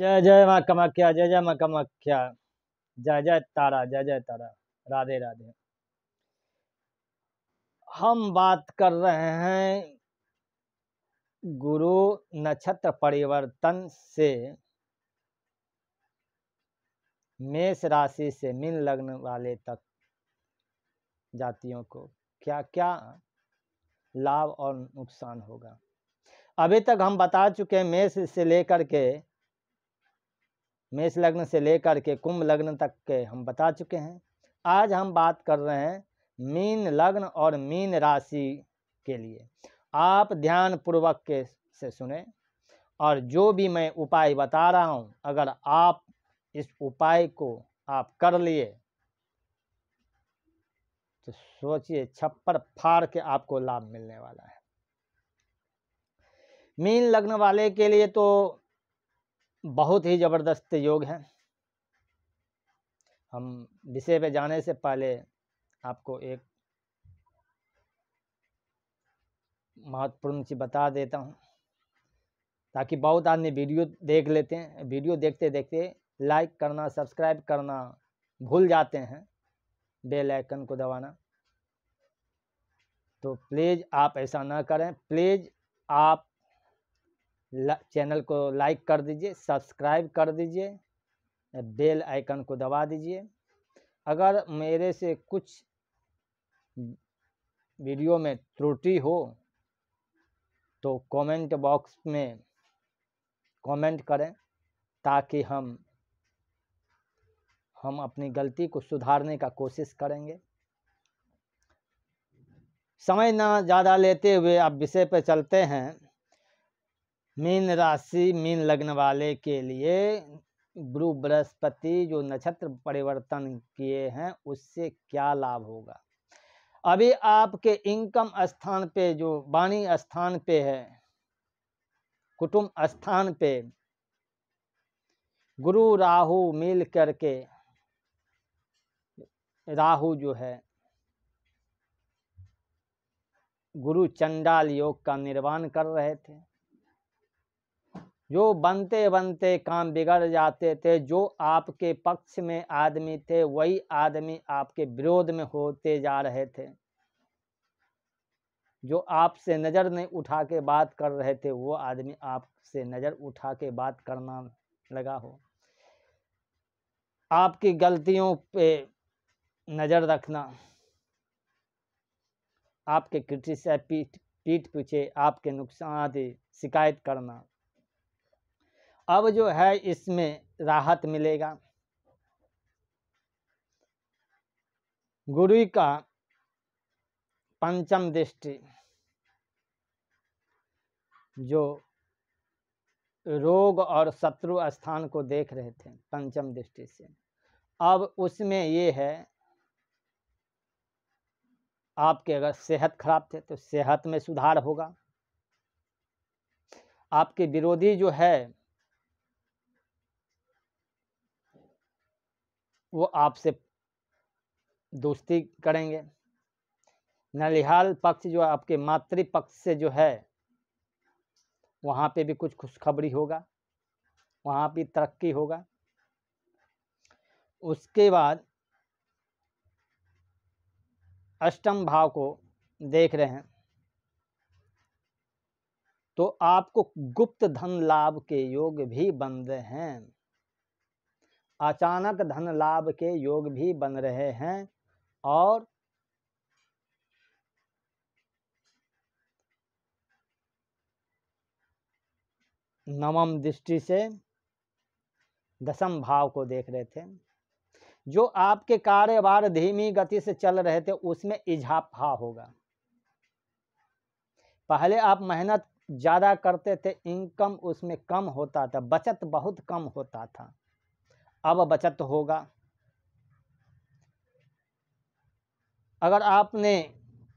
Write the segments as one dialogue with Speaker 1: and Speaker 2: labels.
Speaker 1: जय जय माँ कमाख्या जय जय माँ कमाख्या जय जय तारा जय जय तारा राधे राधे हम बात कर रहे हैं गुरु नक्षत्र परिवर्तन से मेष राशि से मीन लग्न वाले तक जातियों को क्या क्या लाभ और नुकसान होगा अभी तक हम बता चुके हैं मेष से लेकर के मेष लग्न से लेकर के कुंभ लग्न तक के हम बता चुके हैं आज हम बात कर रहे हैं मीन लग्न और मीन राशि के लिए आप ध्यान पूर्वक के से सुने और जो भी मैं उपाय बता रहा हूँ अगर आप इस उपाय को आप कर लिए तो सोचिए छप्पर फाड़ के आपको लाभ मिलने वाला है मीन लग्न वाले के लिए तो बहुत ही ज़बरदस्त योग हैं हम विषय पे जाने से पहले आपको एक महत्वपूर्ण चीज़ बता देता हूँ ताकि बहुत आदमी वीडियो देख लेते हैं वीडियो देखते देखते लाइक करना सब्सक्राइब करना भूल जाते हैं बेल आइकन को दबाना तो प्लीज़ आप ऐसा ना करें प्लीज़ आप चैनल को लाइक कर दीजिए सब्सक्राइब कर दीजिए बेल आइकन को दबा दीजिए अगर मेरे से कुछ वीडियो में त्रुटि हो तो कमेंट बॉक्स में कमेंट करें ताकि हम हम अपनी गलती को सुधारने का कोशिश करेंगे समय ना ज़्यादा लेते हुए आप विषय पर चलते हैं मीन राशि मीन लग्न वाले के लिए गुरु बृहस्पति जो नक्षत्र परिवर्तन किए हैं उससे क्या लाभ होगा अभी आपके इनकम स्थान पे जो वाणी स्थान पे है कुटुंब स्थान पे गुरु राहु मिल करके राहु जो है गुरु चंडाल योग का निर्माण कर रहे थे जो बनते बनते काम बिगड़ जाते थे जो आपके पक्ष में आदमी थे वही आदमी आपके विरोध में होते जा रहे थे जो आपसे नज़र नहीं उठा के बात कर रहे थे वो आदमी आपसे नज़र उठा के बात करना लगा हो आपकी गलतियों पे नज़र रखना आपके क्रिटिस पीठ पीठ पीछे आपके नुकसान शिकायत करना अब जो है इसमें राहत मिलेगा गुरु का पंचम दृष्टि जो रोग और शत्रु स्थान को देख रहे थे पंचम दृष्टि से अब उसमें ये है आपके अगर सेहत खराब थे तो सेहत में सुधार होगा आपके विरोधी जो है वो आपसे दोस्ती करेंगे नलिहाल पक्ष जो आपके मातृ पक्ष से जो है वहाँ पे भी कुछ खुशखबरी होगा वहाँ भी तरक्की होगा उसके बाद अष्टम भाव को देख रहे हैं तो आपको गुप्त धन लाभ के योग भी बन रहे हैं अचानक धन लाभ के योग भी बन रहे हैं और नवम दृष्टि से दशम भाव को देख रहे थे जो आपके कारोबार धीमी गति से चल रहे थे उसमें इजाफा होगा पहले आप मेहनत ज़्यादा करते थे इनकम उसमें कम होता था बचत बहुत कम होता था अब बचत तो होगा अगर आपने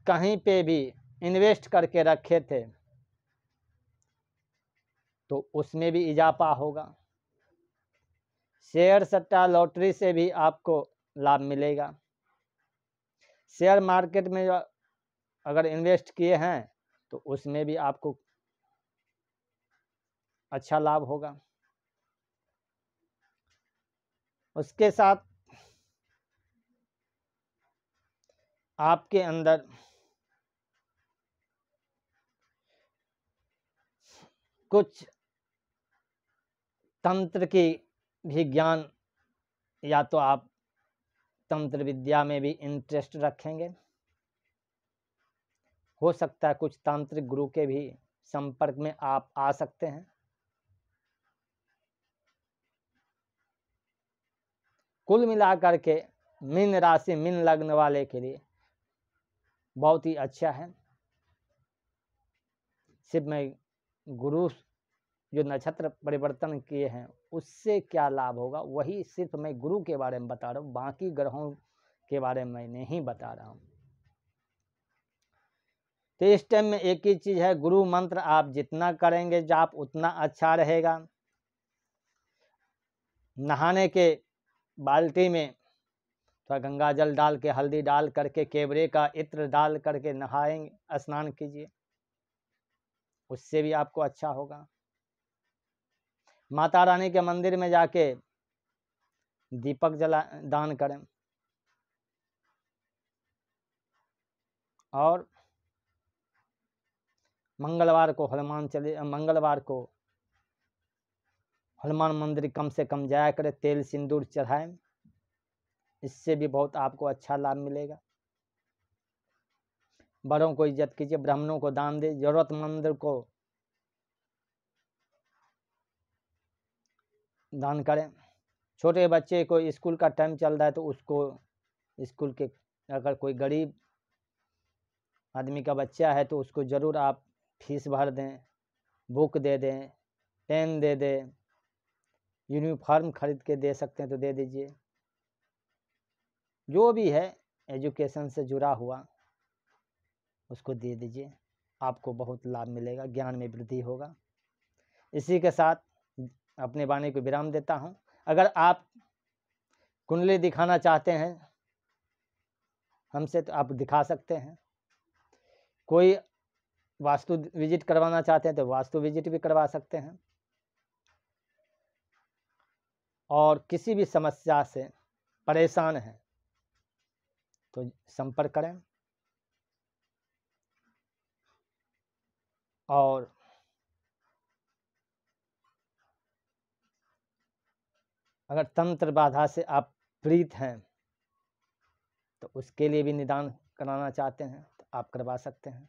Speaker 1: कहीं पे भी इन्वेस्ट करके रखे थे तो उसमें भी इजाफा होगा शेयर सट्टा लॉटरी से भी आपको लाभ मिलेगा शेयर मार्केट में अगर इन्वेस्ट किए हैं तो उसमें भी आपको अच्छा लाभ होगा उसके साथ आपके अंदर कुछ तंत्र की भी ज्ञान या तो आप तंत्र विद्या में भी इंटरेस्ट रखेंगे हो सकता है कुछ तांत्रिक गुरु के भी संपर्क में आप आ सकते हैं कुल मिलाकर के मीन राशि मीन लग्न वाले के लिए बहुत ही अच्छा है शिवमय गुरु जो नक्षत्र परिवर्तन किए हैं उससे क्या लाभ होगा वही सिर्फ मैं गुरु के बारे में बता रहा हूँ बाकी ग्रहों के बारे में नहीं बता रहा हूँ तो इस टाइम में एक ही चीज़ है गुरु मंत्र आप जितना करेंगे जाप उतना अच्छा रहेगा नहाने के बाल्टी में थोड़ा गंगा जल डाल के हल्दी डाल करके केवरे का इत्र डाल करके नहाएंगे स्नान कीजिए उससे भी आपको अच्छा होगा माता रानी के मंदिर में जाके दीपक जला दान करें और मंगलवार को हनुमान चले मंगलवार को हनुमान मंदिर कम से कम जाया करें तेल सिंदूर चढ़ाएं इससे भी बहुत आपको अच्छा लाभ मिलेगा बड़ों को इज्जत कीजिए ब्राह्मणों को दान दे जरूरतमंद को दान करें छोटे बच्चे को स्कूल का टाइम चल रहा है तो उसको स्कूल के अगर कोई गरीब आदमी का बच्चा है तो उसको ज़रूर आप फीस भर दें बुक दे दें पेन दे दें यूनिफॉर्म खरीद के दे सकते हैं तो दे दीजिए जो भी है एजुकेशन से जुड़ा हुआ उसको दे दीजिए आपको बहुत लाभ मिलेगा ज्ञान में वृद्धि होगा इसी के साथ अपने वाणी को विराम देता हूँ अगर आप कुंडली दिखाना चाहते हैं हमसे तो आप दिखा सकते हैं कोई वास्तु विजिट करवाना चाहते हैं तो वास्तु विजिट भी करवा सकते हैं और किसी भी समस्या से परेशान हैं तो संपर्क करें और अगर तंत्र बाधा से आप प्रीत हैं तो उसके लिए भी निदान कराना चाहते हैं तो आप करवा सकते हैं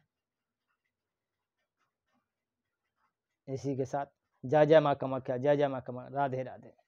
Speaker 1: इसी के साथ जय जय माँ कमा क्या जय जय माँ कमा राधे राधे